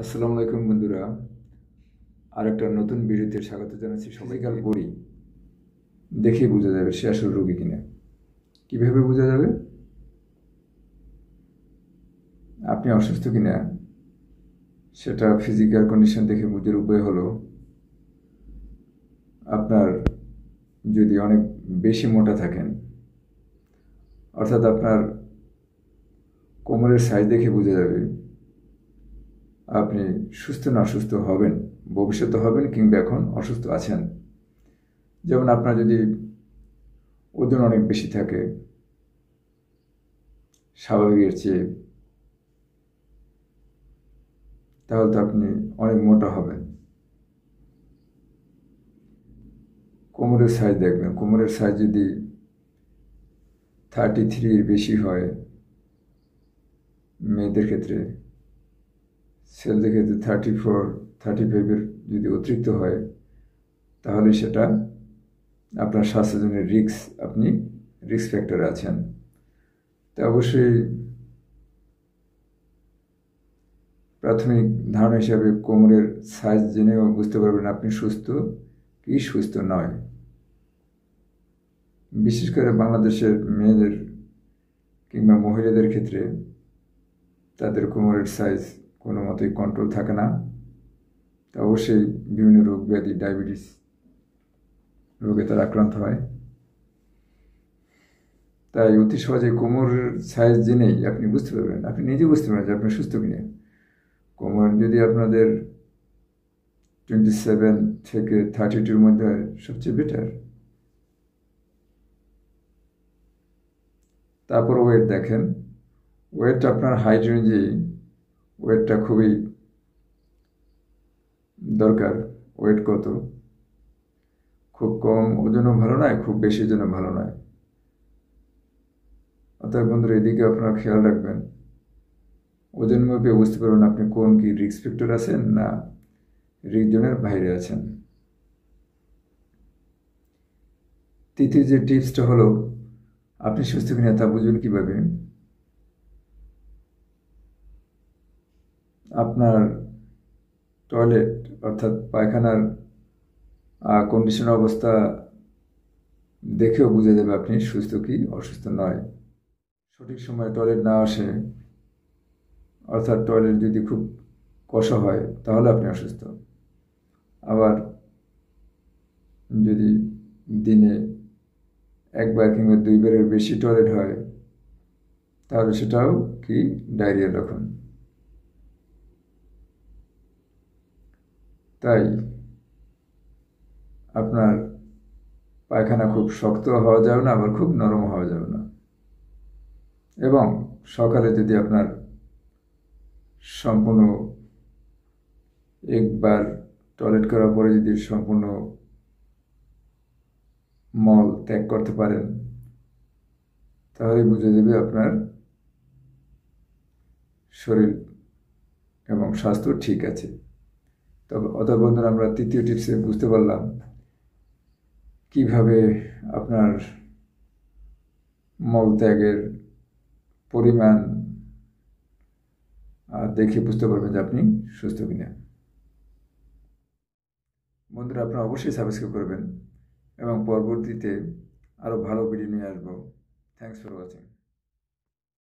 আসসালামু আলাইকুম বন্ধুরা আর একটা নতুন ভিডিওতে স্বাগত জানাচ্ছি কাল করি দেখে বোঝা যাবে সে আসল রোগী কিনা কীভাবে বোঝা যাবে আপনি অসুস্থ কিনা সেটা ফিজিক্যাল কন্ডিশন দেখে বুঝের উপায় হলো আপনার যদি অনেক বেশি মোটা থাকেন অর্থাৎ আপনার কোমরের সাইজ দেখে বোঝা যাবে আপনি সুস্থ না সুস্থ হবেন ভবিষ্যতে হবেন কিংবা এখন অসুস্থ আছেন যেমন আপনার যদি ওজন অনেক বেশি থাকে স্বাভাবিকের চেয়ে তাহলে তো আপনি অনেক মোটা হবেন কোমরের সাইজ দেখবেন কোমরের সাইজ যদি থার্টি থ্রির বেশি হয় মেয়েদের ক্ষেত্রে থেকে যদি থার্টি ফোর থার্টি ফাইভের যদি অতিরিক্ত হয় তাহলে সেটা আপনার স্বাস্থ্যজনের রিক্স আপনি রিক্স ফ্যাক্টরে আছেন তা অবশ্যই প্রাথমিক ধারণা হিসাবে কোমরের সাইজ জেনেও বুঝতে পারবেন আপনি সুস্থ কি সুস্থ নয় বিশেষ করে বাংলাদেশের মেয়েদের কিংবা মহিলাদের ক্ষেত্রে তাদের কোমরের সাইজ কোনো মতেই কন্ট্রোল থাকে না তা অবশ্যই বিভিন্ন রোগ ব্যাধি ডায়াবেটিস রোগে তারা আক্রান্ত হয় তাই অতি সহজে কোমর সাইজ জেনেই আপনি বুঝতে পারবেন আপনি নিজে বুঝতে পারবেন যে আপনি সুস্থ কিনে কোমর যদি আপনাদের টোয়েন্টি সেভেন থেকে থার্টি টুর মধ্যে সবচেয়ে বেটার তারপর ওয়েট দেখেন ওয়েট আপনার হাইট অনুযায়ী ওয়েটটা খুবই দরকার ওয়েট কত খুব কম ওজনও ভালো নয় খুব বেশি ওজনও ভালো নয় অতএব বন্ধুরা এদিকে আপনারা খেয়াল রাখবেন ওজন মাপে বুঝতে পারবেন আপনি কোন কি রিক্স ফ্যাক্টর আছেন না রিকজনের বাইরে আছেন তৃতীয় যে টিপসটা হলো আপনি সুস্থ কিনা তা বুঝবেন কীভাবে আপনার টয়লেট অর্থাৎ পায়খানার কন্ডিশন অবস্থা দেখেও বুঝে যাবে আপনি সুস্থ কি অসুস্থ নয় সঠিক সময়ে টয়লেট না আসে অর্থাৎ টয়লেট যদি খুব কষা হয় তাহলে আপনি অসুস্থ আবার যদি দিনে একবার কিংবা দুইবারের বেশি টয়লেট হয় তাহলে সেটাও কি ডায়রিয়ার লক্ষণ তাই আপনার পায়খানা খুব শক্ত হওয়া যাবে না আবার খুব নরম হওয়া যাবে না এবং সকালে যদি আপনার সম্পূর্ণ একবার টয়লেট করার পরে যদি সম্পূর্ণ মল ত্যাগ করতে পারেন তাহলে বুঝে যাবে আপনার শরীর এবং স্বাস্থ্য ঠিক আছে তবে অতএব বন্ধুরা আমরা তৃতীয় টিপসে বুঝতে পারলাম কিভাবে আপনার মলত্যাগের পরিমাণ দেখে বুঝতে পারবেন যে আপনি সুস্থ কিনা বন্ধুরা আপনারা অবশ্যই সাবস্ক্রাইব করবেন এবং পরবর্তীতে আরও ভালো ভিডিও নিয়ে আসবো থ্যাংকস ফর ওয়াচিং